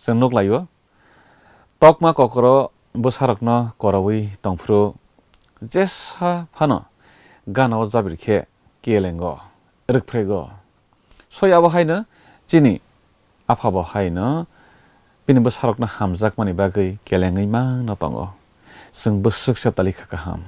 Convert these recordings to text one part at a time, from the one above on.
सुनुक लाग्यो टकमा ककरो बसारक्न करवै तङफ्रो जेस फन गान अजाबिर खे केलेङ्गो रुकफ्रेगो सोय अब हाइन चिनी आफा बहाइन पिन बसारक्न हामजाक मनि बागै केलेङै मा नतङो सुन बसुक्स तालिका का हाम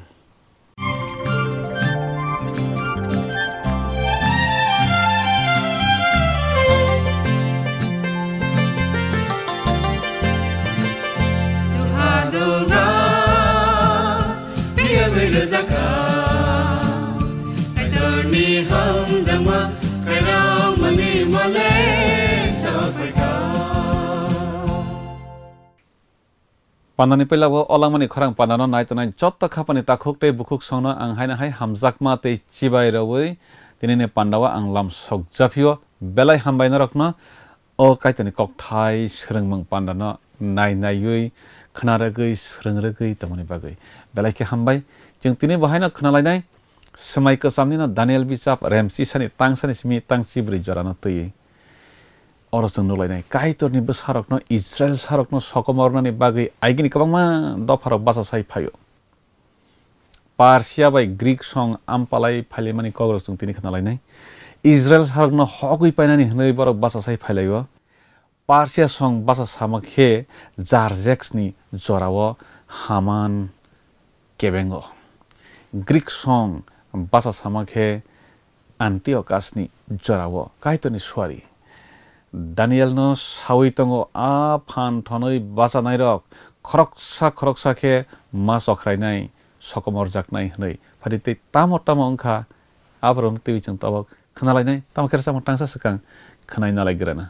पानानि पहिला व अलामनि खराङ पानान नाय तनाय चत्त खापानि ता खोक्ते बुखुक संन आं हाइन हाय हामजाकमा ते चिबाय रवै तिनिने पान्डावा आं लाम सकजाफियो बेलाय हामबायन रखन अ कायतनि ककथाय सोरोंमं पान्डान नाय नायै खोनारगै सोरोंरगै तमनि बागै बेलायखे हामबाय जों तिनि बहायन खोनालायनाय समायको सामनिना दानियल बिचाप रेमसिसानि तांसानि सिमि तांसिब्रै जराना तयै अर्ज नुलाइने काहीँ तोर्ने बेसा रोक्न इजरायल सा रोक्न सकमर्ना बागै आइकिने कपमा दफा र बासा साई फायो पार्सिया भाइ ग्रिक सङ्घ आम्पालाई फाइले माने कग्रो छौँ तिनी खाना लाइने इजरायल सा रोक्न हकै पाइना बर बासा साई फाइलै हो पार्सिया सङ्घ बासा सामखे जार्जेक्स नि जरा व हामान केबेङ्गो ग्रिक सङ्घ बासा सामखे आन्टी अकाश नि जरा व स्वारी दानियाल न सावै तङ आ फान थनै बासा नाइ रक खरक्सा खरक्सा खे मा सख्राइ नाइ सकमर जाग्नाइ हनै फारि ते ताम ताम अंखा आब्रम तेबिजों तब खनालाई नै ताम खेरसा मटांसा सकांग खनाइ नालाइ गरेना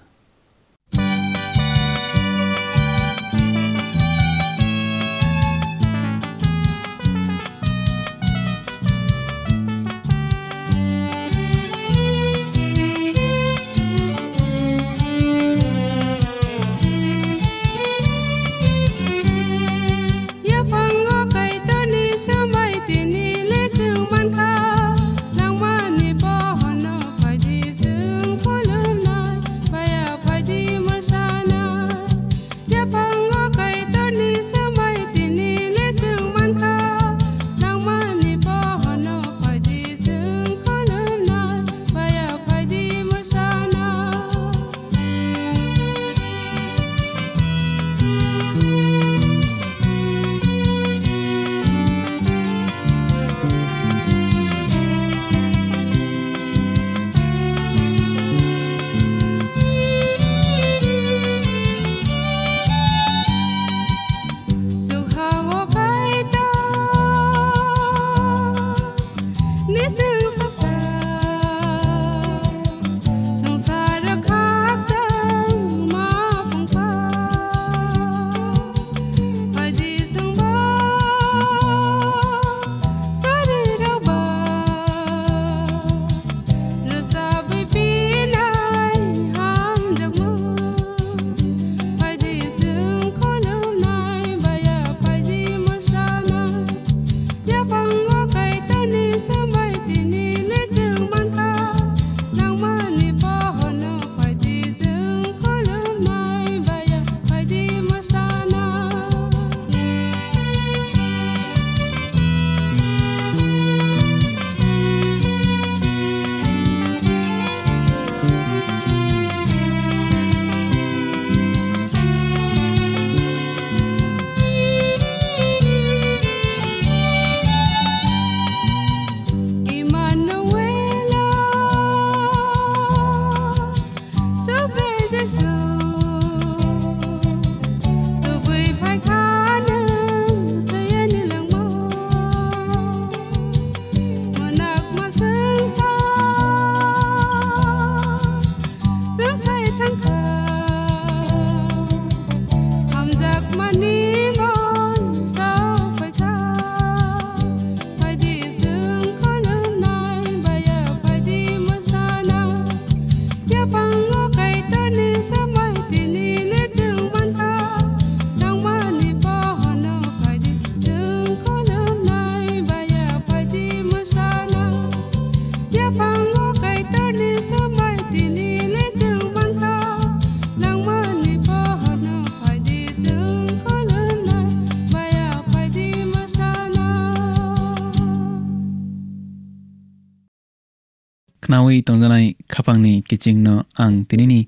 nawi tongjanai khapangni kichingno ang tinini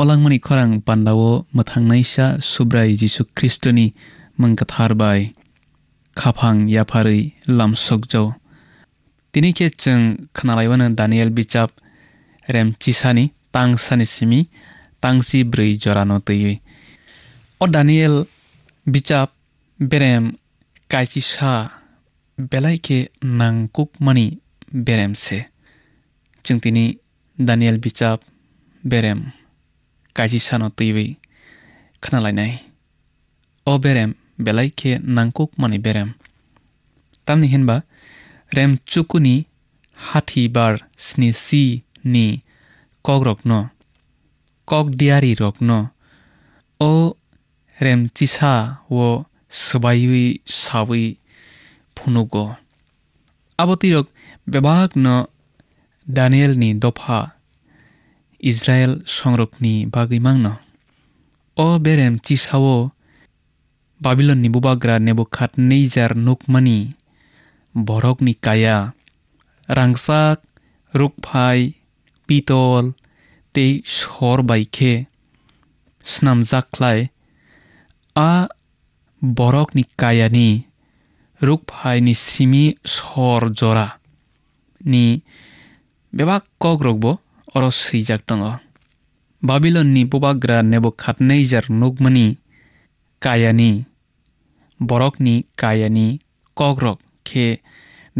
olangmani khorang pandao mathangnaisa subrai jisu kristoni mangkathar bai খাফাং ইয়াফারই লামসকজৌ তিনি কে চং খানালাইবানো দানিয়েল বিচাপ রেম চিসানি তাংসানি সিমি তাংসি ব্রৈ জরানো তৈয়ই অ দানিয়েল বিচাপ বেরেম কাইচিসা বেলাইকে নাংকুকমানি বেরেমসে जों दानियल बिचाप बिजाब बेरेम सानो सानाव खनालाई खोनालायनाय अ बेरेम बेलाइ खे नांकुक माने बेरेम तामनि रेम चुकुनी हाथि बार स्निसी नि কক रग्न কক डियारी रग्न अ चिसा व सोबायै साबै फुनुग আবতিরক बेबाग न दानियेलनि दफा इजराइल संरकनि बागै मांनो अ बेरेम तिसावो बाबिलननि बुबाग्रा नेबखात नैजार नुकमानि बरकनि काया रांसाक रुकफाय पितल তে সর বাইখে স্নাম জাকলায় আ বরক নি কায়ানি রূপহাই নি সিমি সর জরা নি बेबा कक रोगबो अर सैजाक दङ बाबिलननि बबाग्रा नेबखाटनैजार नुगमनि कायानि बरकनि कायानि कक रग खे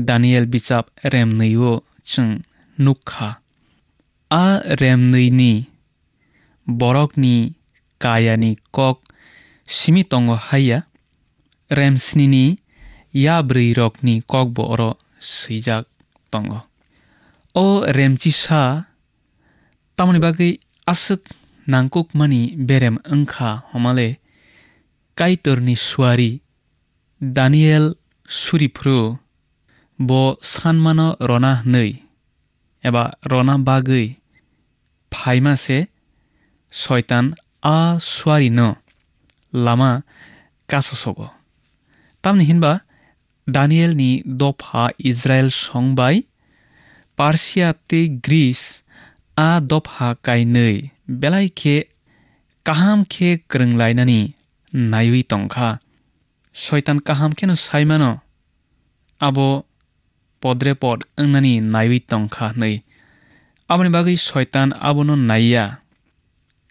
दानियल बिचाब रेमनैओ चों नुखा आ रेमनैनि बरकनि कायानि कक सिमितङ हाया रेमस्निनि याब्रै रगनि कक बर सैजाक तङ' o remchi sa tamani bagui asuk nangkuk mani berem ongkha homale kaitorni swari daniel surifru bo sanmano rona nei eba rona bagui Faima সে শয়তান আ সোয়ারি ন লামা কাসসগ তামনি হিনবা দানিয়েলনি দফা ইসরায়েল সংবাই पार्सियाते ग्रीस आ दफा कायनै बेलायखे काहामखे क्रोंलायनानि नायुइ तंखा शयतान काहामखेनो साइमानो आबो पद्रे पद ओंनानि नायुइ तंखा नै आबनि बागै शयतान आबनो नाइया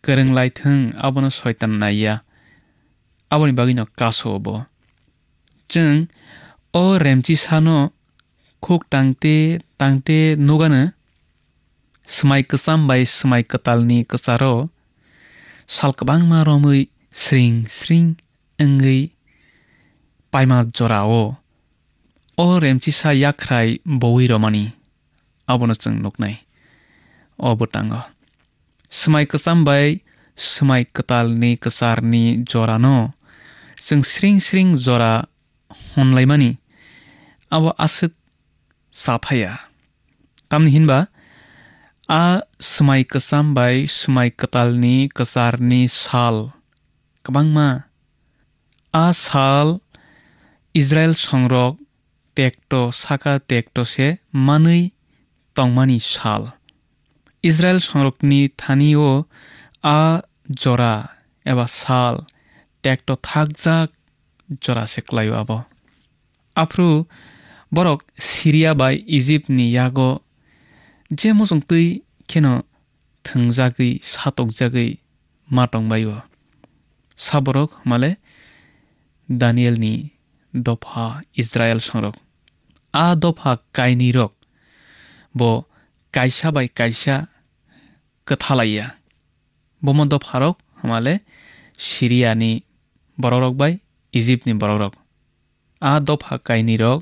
क्रोंलायथों आबनो शयतान नाइया आबनि बागैनो कास'बो जों अ रेमजिसानो 콕 땅테 땅테 노가나 스마이 끄쌈 바이 스마이 끄탈니 끄사로 살까방마 롬의 스링 스링 응의 파이마 조라오 어 램치사 약라이 보이 러머니 아보너증 녹나이 어부땅거 스마이 끄쌈 바이 semai ketalni kesarni jorano sing sering-sering jora honlaimani awa aset sathaya. Tamni hinba a semai kesam bai semai ketalni kesarni sal. Kebangma a sal Israel songrok tekto saka tekto se manui tongmani sal. Israel সংরক্ষণী স্থানীয় আ জরা এবা সাল tact থাকজাক জরা সেকলাইও আব আফ্রু বরক Syria by ইজিপ্টনি ইয়াগো যে মজংতৈ খেনো থংজাগৈ সাতকজাগৈ মাতংবাই সাবরক মালে দানিয়েলনি দফা ইসরায়েল সংরক আ দফা কাইনি রক ব কাইসা বাই কাইসা কথালাইয়া বম দফা রক হামালে সিরিয়ানি বড় রক বাই ইজিপ্টনি বড় রক আ দফা কাইনি রক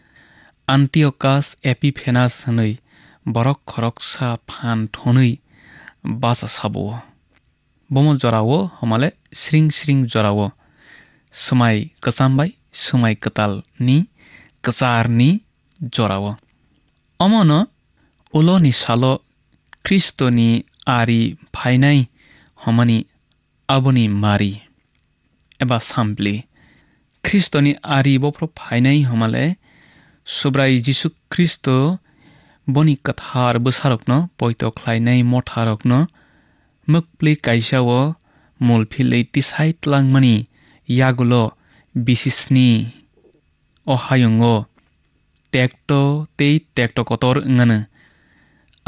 আন্টিঅকাস এপিফেনাস নৈ বৰক খৰকচা ফান থনৈ বাছা চাব বম জৰাও হমালে শ্ৰিং শ্ৰিং জৰাও সুমাই কচাম্বাই সুমাই কতাল নি কচাৰ নি জৰাও অমন উল নিশাল খ্ৰীষ্টনি আৰি ফাইনাই সমনি আবনি মাৰি এবাৰ চাম্পলি খ্ৰীষ্টনি আৰি বফ্ৰ ফাইনাই হমালে सुब्राई जीशु ख्रिस्त बनी कथार बसारोक्न पैत नै नई मठारोक्न मुक्प्ली कैसा वो मूलफिल तीसाई तलांगमणी यागुलो बिसिसनी ओहायुंग टेक्टो ते टेक्टो कतर ऊंगन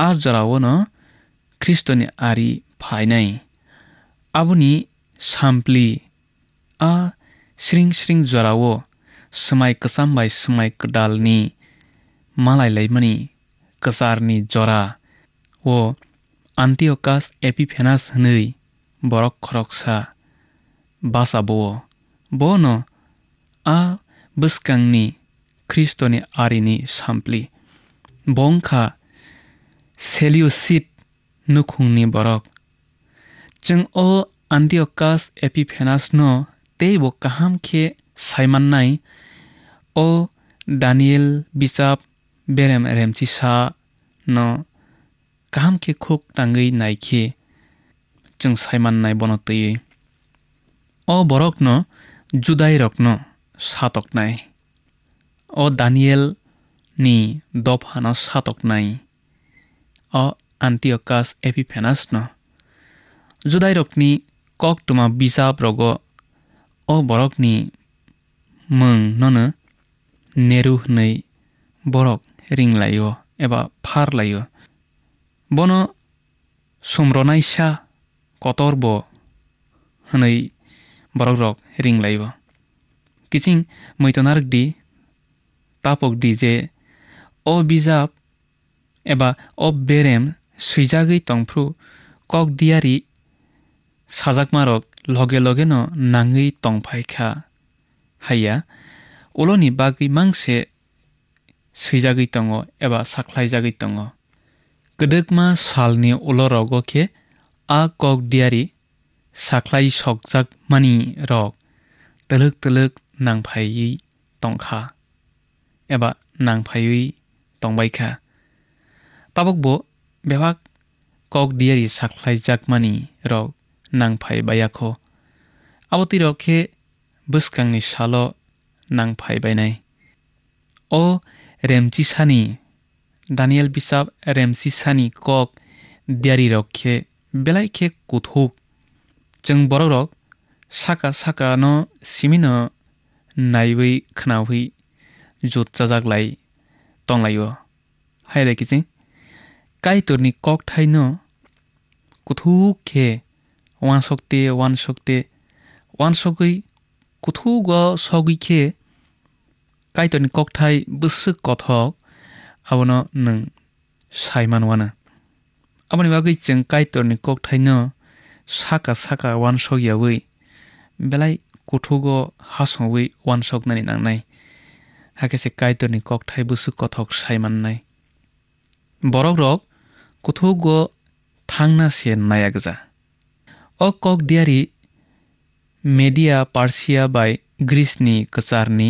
आज जरावन वो नीस्ट आरी फाय नई आबुनी सामप्ली आ श्रृंग श्रृंग जरा समाय कसाम्बाई समाय कडाल्ने मालाईलाई पनि कसार्ने जरा वो आन्तिओकास एपिफेनास नै बरक खरक्सा बासा बो बो न आ बोस्कांनि खृष्टनि आरिनी साम्प्लि बंखा सेलिउसिट नुखुंनि बरक जों अ आन्तिओकास एपिफेनास न तेइबो काहाम खे साइमान्नाय o Daniel bisap berem remchi sa no kaham ke khuk tangui naikhe chung saiman nai bonotei o borok no judai rok no satok nai o Daniel ni dop hano satok nai o Antiochus Epiphanes no judai rok ni kok tuma bisap rogo o borok ni mung nono नेरु नै बरक रिंलायो एबा फारलायो बनो सुम्रनायसा कतरब हनै बरक रक रिंलायो किचिं मैतनारक दि तापक दि जे अबिजाब एबा अबेरेम सैजागै तंफ्रु কক दियारि সাজাকমারক লগে লগে ন নাঙি টংফাইখা হাইয়া uloni bagui mangse sijagui tongo eba saklaijagui tongo. Kedekma salni ulorogo ke a kok diari saklai sokjak mani rok teluk teluk nangphaiyi tongkha eba nangphaiyi tongbaikha. Tabokbo bebak kok diari saklaijak mani rok nangphai bayakho. Abotirok ke buskangni salo nang phai bai nai o remchisani daniel bishop remchisani kok diari rokhe belai khe kuthuk cheng borok rok saka saka no simino naiwi khnawi jot chajak lai tong lai yo hai re kiching kai torni kok thai no kuthuk khe wan sokte wan sokte wan sokui kuthuk go sogui khe কাইতনি ককঠাই বুসু কথক আবনো নং সাইমান ওয়ানা আবনি বাকি চেং কাইতনি ককঠাইন সাকা সাকা one সগিয়াবই বেলাই কুঠুগ হাসংবই one সগনানি নাংনাই হাকেছে কাইতনি ককঠাই বুসু কথক সাইমাননাই বরক রক কুঠুগ থাংনা সে নায়াগজা অ কক দিয়ারি মেডিয়া পার্সিয়া বাই গ্রিসনি কচারনি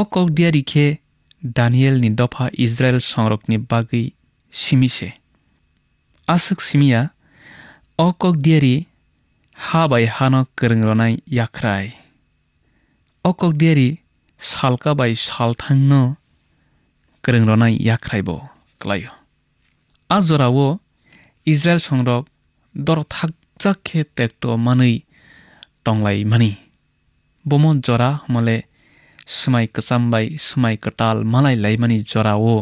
অকলদিয়াৰিখে দানিয়েল নিদফা ইজৰাইল সংৰক্ষণী বাগৈ চিমিছে আশোক চিমিয়া অকলদিয়াৰি হা বাই হানক গৰং ৰনাই য়াখ্ৰাই অকলদিয়াৰি চালকা বাই চালথাংন গৰং ৰনাই য়াখ্ৰাইব ক্লায় আজৰাও ইজৰাইল সংৰক দৰথাকজাকে টেক্ট মানি টংলাই মানি বম জৰা সমালে सुमाइको कचाम्बाई सुमाइको कटाल मलाई लैमनी जरा हो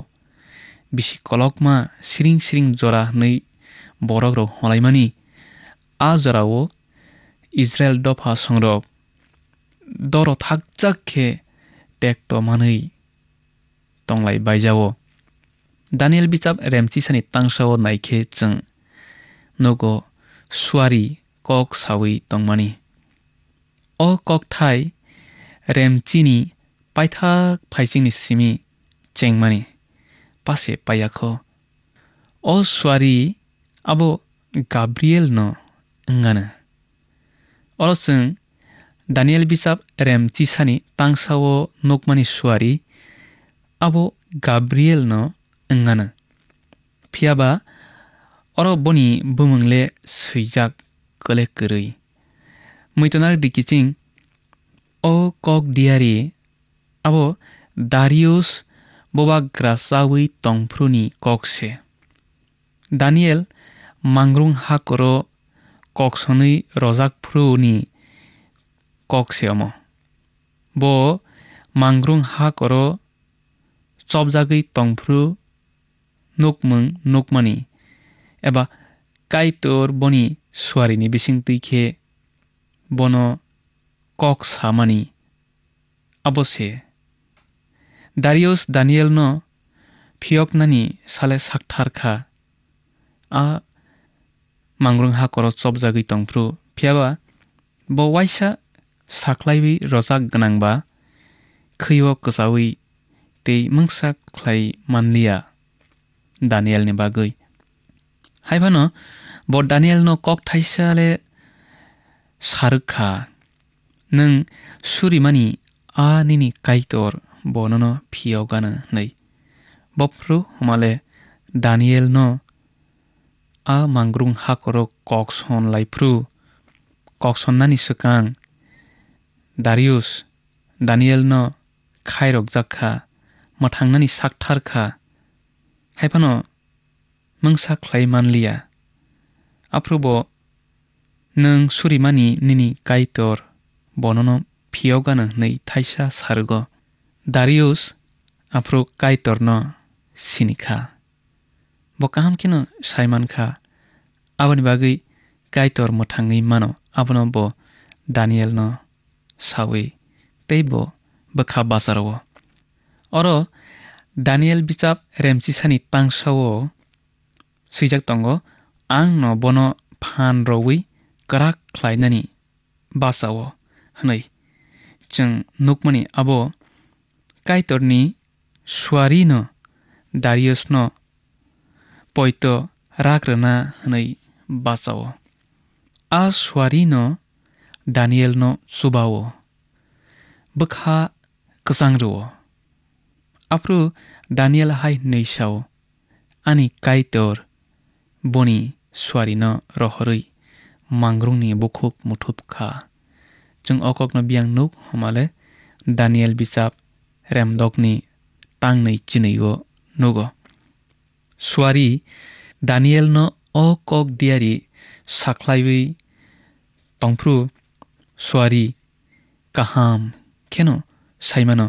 बिसी कलकमा सिरिङ सिरिङ जरा नै बरग र आ जरा हो इजरायल दफा सङ्ग्रह दर थाकजाक खे ट्याक त मानै तंलाय बायजावो दानियल बिचाब रेमची सानि तांसाव नाइखे चङ नगो सुवारि कक सावै तंमानि अ कक थाय रेमचिनि পাইথাক ফাইচিং নিচিমি চেংমানি পাছে পাইয়াখ অ ছোৱাৰী আব গাব্ৰিয়েল ন ওঙানে অলচং দানিয়েল বিচাব ৰেম চিচানী নকমানী ছোৱাৰী আব গাব্ৰিয়েল ন ওঙানে ফিয়াবা বনি বুমংলে চুইজাক কলে কৰি মৈতনাৰ ডিকিচিং অ কক দিয়াৰী abo Darius Bobagrasawi tongpruni kokse. Daniel mangrung hakoro koksoni rozakpruni kokse omo. Bo mangrung hakoro chobjagi tongpru nukmung nukmani eba kaitor boni swarini bisingti khe bono kok abo se 다리우스 다니엘노 피역나니 살레 삭타르카 아 망릉하 거로 쩝자기 덩프루 피아바 뭐 와이샤 사클라이비 러작 그낭바 크이워 그사위 때 멍삭 클라이 만리아 다니엘니 바그이 하이바노 뭐 다니엘노 꼭 타이샤레 사르카 능 수리마니 아니니 까이토르 नै बनो फिउ गै बफ्रुाले दल नग्रुङ हाक नानी ककसङ्ग दारीुस दानयल न खाइर जा मना सफान खलाई मिया आफू बङ सुरमानी निनी गाइतर बनो फिउ गान नै सारगो दारियोस् आफ्नो काइतर्न सिनिखा काम किन खा आवन बागै तर्म मथाङै मानो आबन ब न सावे त्यही बो बखा हो अर दानियल बिचाप रेमचिसानि तांसाव सैजाक सिजक आं न बन फान रवै कराक ख्लायनानि बासाओ हनै चङ नुकमनि आब' कयर नि सी नारी पैत राग्रा हुनै बसाउ आ स्वारी न दानयल नो सुब बखा कसँग आफू दानयल है नैसौ अनि कतर बनिवारी नो रहरै मुखब मुठुब खा जु अखकन वियङ नमाल दानल विजा रेमदोक्ने ताङ नै चिनै हो नुगो स्वारी दानियल न अ कक डियारी साक्लाइ तङफ्रु स्वारी कहाम खेन साइमान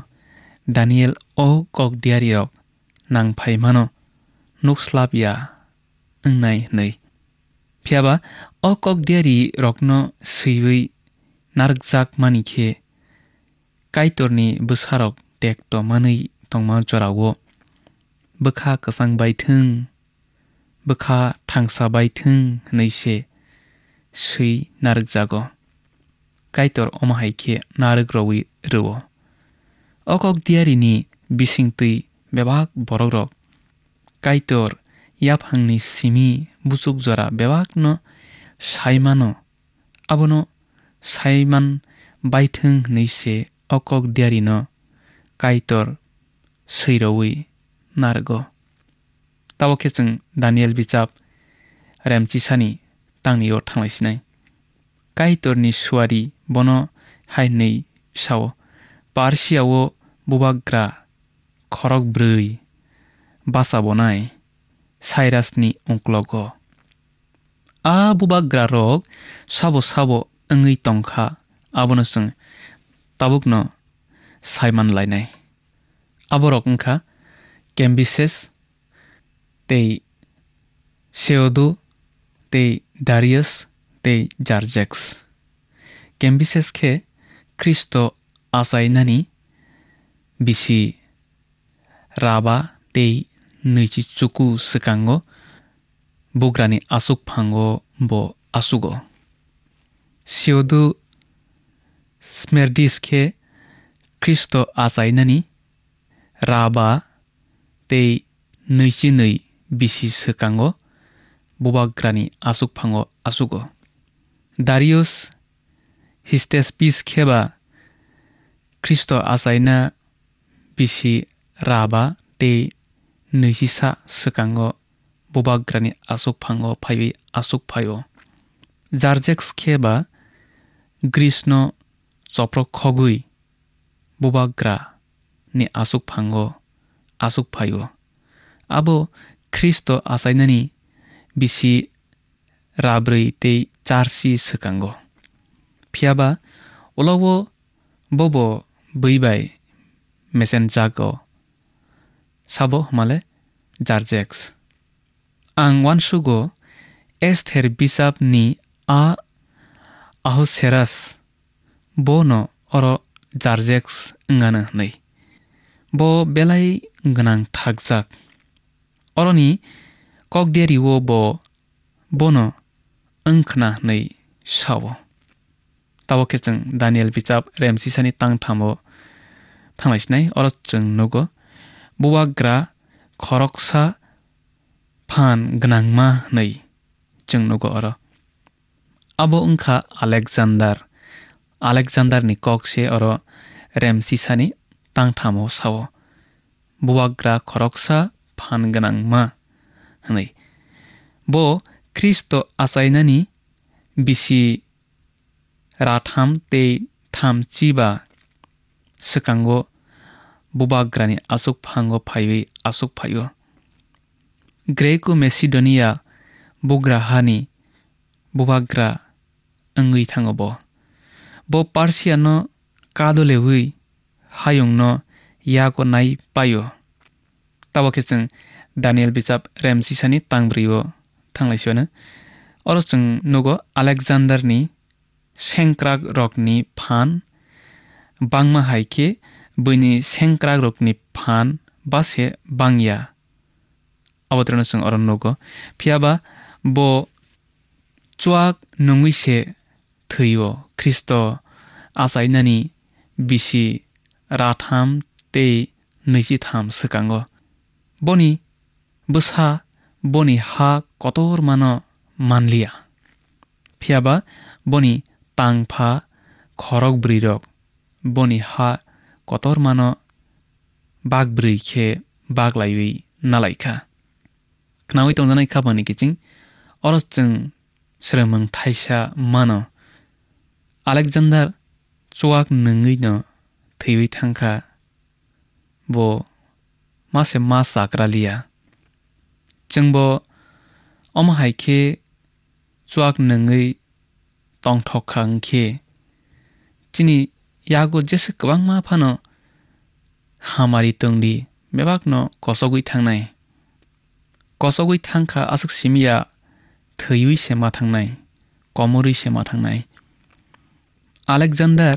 दानियल अ कक डियारी अक नाङफाइमान नुस्लाब या नाय नै फियाबा अ कक डियारी रक्न सैवै नारजाक मानिखे काइटरनि बोसारक bkha bai bkha tek ka to tong thung chora wo mani man sang a กตัวม a i น h ่ต้องมาจ e าวัวเบิกค่ากระสังใบถึงเ e ิกค่าทางส o าย o k งในเชช i นารึกจาก็ไกตัวอมหายเคนารึกรวีรัวออกอก i simi busuk jora bebak no saimano abono saiman b a i t h 마노 아보노 사이 e okok diari no काइतर सैरौवै नारगो तावो केचों Daniel बिजाब रेमचिसानि तांनियाव थांलायसिनाय काइतरनि सुवारि बन हायनै साव पार्सियाव बुबाग्रा खरक ब्रै बासा बनाय साइरासनि अंक्लग आ बुबाग्रा रग साब साब ओङै तंखा आबनोसों ताबुकन सायमानलायनाय aborok wngkha cambyses tei seodo tei darius tei jarjax cambyses khe khristo achainani bisi raba tei neichi chuku skango bugrani asuk phango bo asugo seodo smerdis khe ख्रीष्ट आजाइनानि राबा ते नैजि नै बिसि सोकाङो बबाग्रानि आसुगफाङो आसुगो दारियस हिस्टेस पिस खेबा ख्रीष्ट आजाइना बिसि राबा ते नैजि सा सोकाङो बबाग्रानि आसुगफाङो फायै आसुगफायो जार्जेक्स खेबा ग्रीष्ण चप्र खगुई bubagra ni asuk phango asuk phaio abo khristo asainani bisi rabrei tei charsi skango phiaba olawo bobo buibai messenjago sabo hmale jarjex ang wansugo esther bisap ni a ahoseras bono oro jarjeks ngana nei bo belai gnang thakjak oroni kokderi o bo bono ongkhna nei sawo tawo ke chang daniel bichap remsi sani tang thamo thanglai sinai oro chang nogo buwa gra khoroksa phan gnangma nei chang nogo oro abo ongkha alexander आलेक्जान्डर नि कक्से or RAM सिसानी ताङथाम हो Sao बुवा खरक्सा फान गनाङ मा है बो ख्रिस्ट आसाइना नि बिसि राथाम ते थाम चिबा सकाङो बुबा आसुक फाङो फायै आसुक फायो ग्रेको मेसिडोनिया बुग्रा हानि बुबा थाङो बो पार्सिया न कादोले हुई हायुङ न याको नाइ पायो तब खेस दानियल बिचाप रेमसी सानी तांग्री हो थाइस अर चुगो अलेक्जांडर नि सेंक्राग फान बाङमा हाइके बैनी सेंक्राग रक फान बासे बांगिया अवतर चुन अर नगो फिबा बो चुवाक नुसे 크이오 크리스토 아사이나니 비시 라탐 테 নিজিথাম সকাঙ্গ বনি বসা বনি হা কতর মান মানলিয়া ফিয়াবা বনি পাংফা খরক ব্রিরক বনি হা কতর মান বাঘ ব্রি খে বাঘ লাইই নালাইখা নাওই তংজানাই খাবানি কিচিং অরস চং থাইসা মানো Alexander chuak nungi no thiwi thangkha bo mase ma sakra liya chengbo om hai khe chuak nungi tong thok khang khe chini yago jese kwang ma phano hamari tongdi mebak no kosogui thangnai kosogui thangkha asuk simia thiwi sema thangnai komori sema thangnai Alexander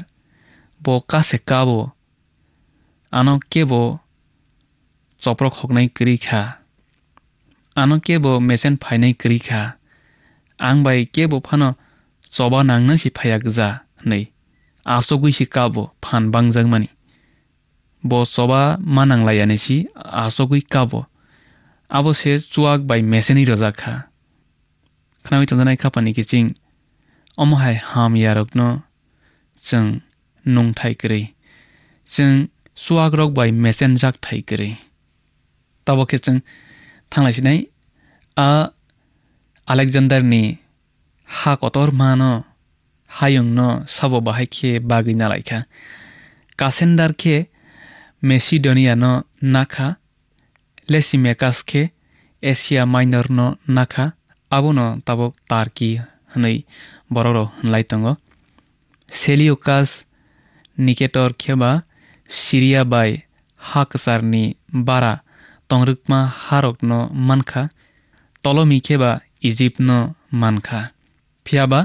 বকা চেকাব আনকে ব চপ্ৰক হগনাই কৰিখা আনকে ব মেচেন ফাইনাই খা আং by কে বান চবা নাংন চিফাইয়াক যা নৈ চি কাব fun বাংজাং মানি ব চবা মা নাংলাইয়ানে চি আচগৈ কাব আব সে চুৱাক বাই মেসেনি ৰজা খা খানাই চন্দনাই খাপানি কিচিং অমহাই হাম ন जं नंठाइ करे जं सुवाग्रग बाय मेसेन जाक थाइ करे तब के जं थांलासि नै हा कतोर मान हयंग न सबो बाहा के बागिना लाइखा कासेंडर के मेसिडोनिया न नाखा लेसिमेकास खे एसिया माइनर न नाखा अबुनो तबक तार की नै बररो लाइतंग সেলিওকাস নিকেটর খেবা সিরিয়া বাই হাকসারনি বারা তংরুকমা হারকন মানখা তলমি খেবা ইজিপ্তন মানখা ফিয়াবা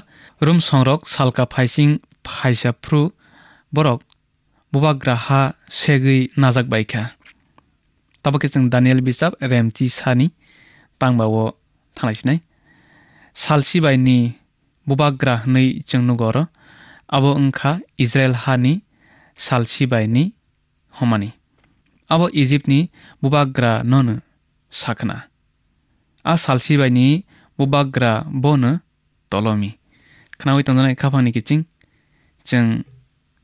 রুম সংরক সালকা ফাইসিং ফাইসাফ্রু বরক বুবাগ্রা হা সেগৈ নাজাকবাইখা তাবাকে जों দানিয়েল বিসাব রেমচি সানি তাংবাও থালাইসিনাই সালসি বাইনি বুবাগ্রা হनै जों नुगरो अब ओंखा इजराइल हानि सालसिबायनि हमानि अब इजिप्टनि बुबाग्रा नन साखना आ सालसिबायनि बुबाग्रा बनो तलमि खोनाबाय थांजानाय खाफानि किचिं जों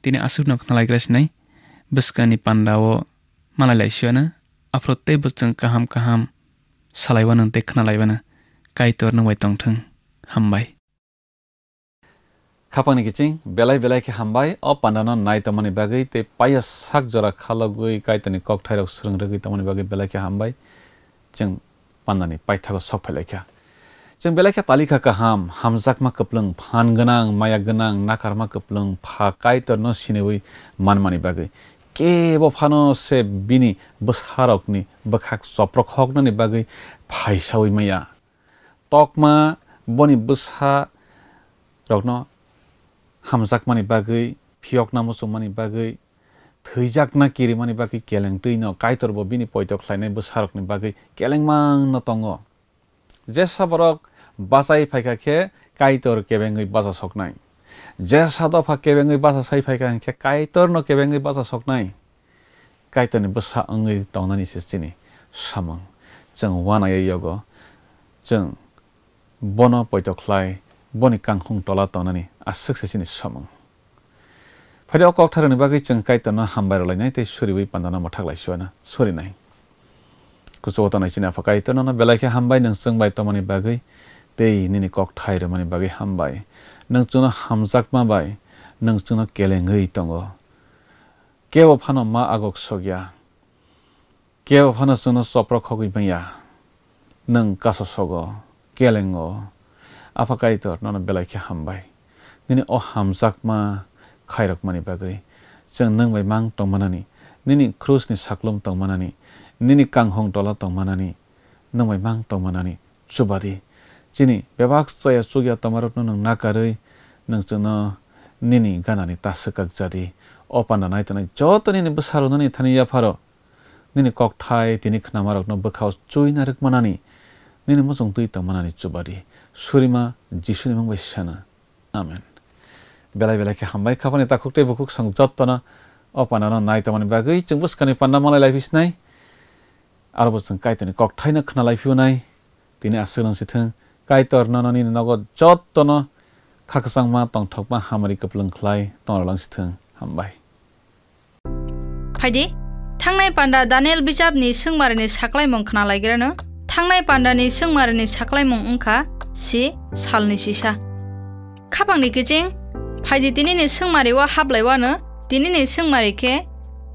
दिनै आसुनाव खोनालायग्रासिनाय बोसकानि पान्डाव मालायलायसिबानो आफ्रत्तै बोसों काहाम काहाम सालायबानो खोनालायबानो गायतर नंबाय दंथों हामबाय खापानि किचिङ बेलाय बेलायखि हामबाय अ पान्दाना नायतामानि बागै ते पाइ साग जरा खालागै तनी कक थाइराव सोलोंरोगै तामानि बागै बेलायखि हामबाय जों पान्दानि पायथाखौ सक फायलायखिया जों बेलायखिया तालिखा काम हामजाकमा कोप्लों फान गनाङ माया गनाङ नाकारमा कोप्लों फाकायतरन सिनोबै मानमानि बागै बो फान से बिनि बोसारकनि बोखाक सप्रक नि बागै फायसावै माया तकमा बनि बुसा रकन हामजाकमानि बागै फियकना मोसौमानि बागै थैजाकना किरिमानि बागै केलेंटैन कायतरबो बिनि पयतक लायनाय बोसारकनि बागै केलेंमांन तङ जेसाबरक बासाय फायखाखे कायतर केबेङै बासा सकनाय जेसादफा केबेङै बासा सायफायखाखे कायतर न केबेङै बासा सकनाय कायतनि बोसा अङै तङनानि सिस्थिनि सामां जों वानाय यग जों बन पयतक लाय बनि कांखं तला तनानै asuk sesini samang. Pada okok tharani bagi cengkai tanah hambar lai nai te suri wi pandana mothak lai suana suri nai. Kuso tanai china fakai tanah na belai ke hambai nang seng bai tamani bagi te nini kok thai re mani bagi hambai. Nang chuna hamzak ma bai nang chuna keleng hei tongo. Kewa phano ma agok sogya. Kewa phano chuna sopro khogui bangya. Nang kaso sogo kelengo. Afakai tor nana belai ke hambai. Naini हामी बगै जम तौमना निनी क्रुसिनी सक्ल दौमनि नैनी कङ्गला दौमि न त टाने जुडि jenny व्यक् नै नैनी गाना तसक गगजारी अपान जो तत्सार नि ककनीक बखखाउ चुना म दुई त मुद्धि सुरमा जेसु मै सानो आमिन बेला बेलाखि हामबाय खाफानि दाखुखै बुखुख संजतन अपानाना नायतमानि बागै पन्ना मलाई मालाय नाइ आरो बोजों कायतनि ककथायन खना लाइफिउनाय तिनि आसोलनसिथों कायतर नननि नगद जतन खाखसांमा तंथकमा हामारि कपलंखलाय तंरलांसिथों हामबाय फाइदि थांनाय पान्डा दानियल बिजाबनि सोंमारिनि साख्लायमुं खोना लायग्रानो थांनाय पान्डानि सोंमारिनि साख्लायमुं ओंखा सि सालनि सिसा खाफांनि गेजें 파지 디니니 승마리와 합래와는 디니니 승마리케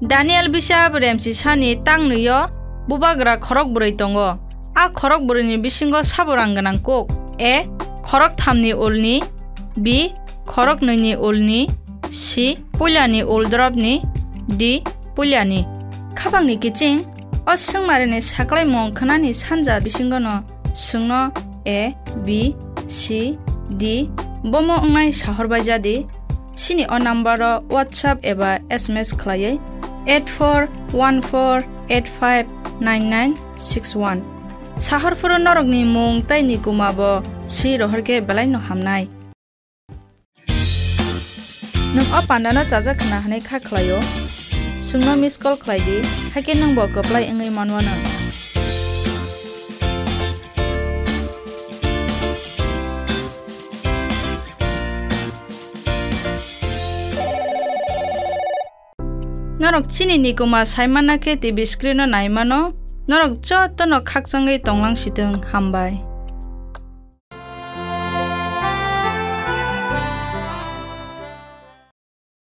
다니엘 비샵 램시 샤니 땅 누여 무바그라 거럭 부르이던 거. 아 거럭 부르니 미신 거 사보란 그난 꼭. 에 거럭 탐니 올니 비 거럭 느니 올니 시 뿔야니 올드럽니 디 뿔야니 카방니 기징 어 승마리니 사클라몽크나니 산자 미신 거는 승너 에비시디 বম অঙাই চাহৰবাজা দি চিনি অ নম্বৰৰ হোৱাটছএপ এবা এছ এম এছ খাই eight four one four eight five nine nine six one চাহৰফুৰ নৰকনি মুং তাইনি কুমাব চি ৰহৰকে বেলাই নহামনাই নং অ পাণ্ডানো যাজা খানা হানাই খা খাই চুঙ মিছ কল খাই দি থাকে নং বগ্লাই এঙে মানুহ নাই norok chini nikuma saimana ke tv screen no naimano norok jotono khakchangei tonglang situng hambai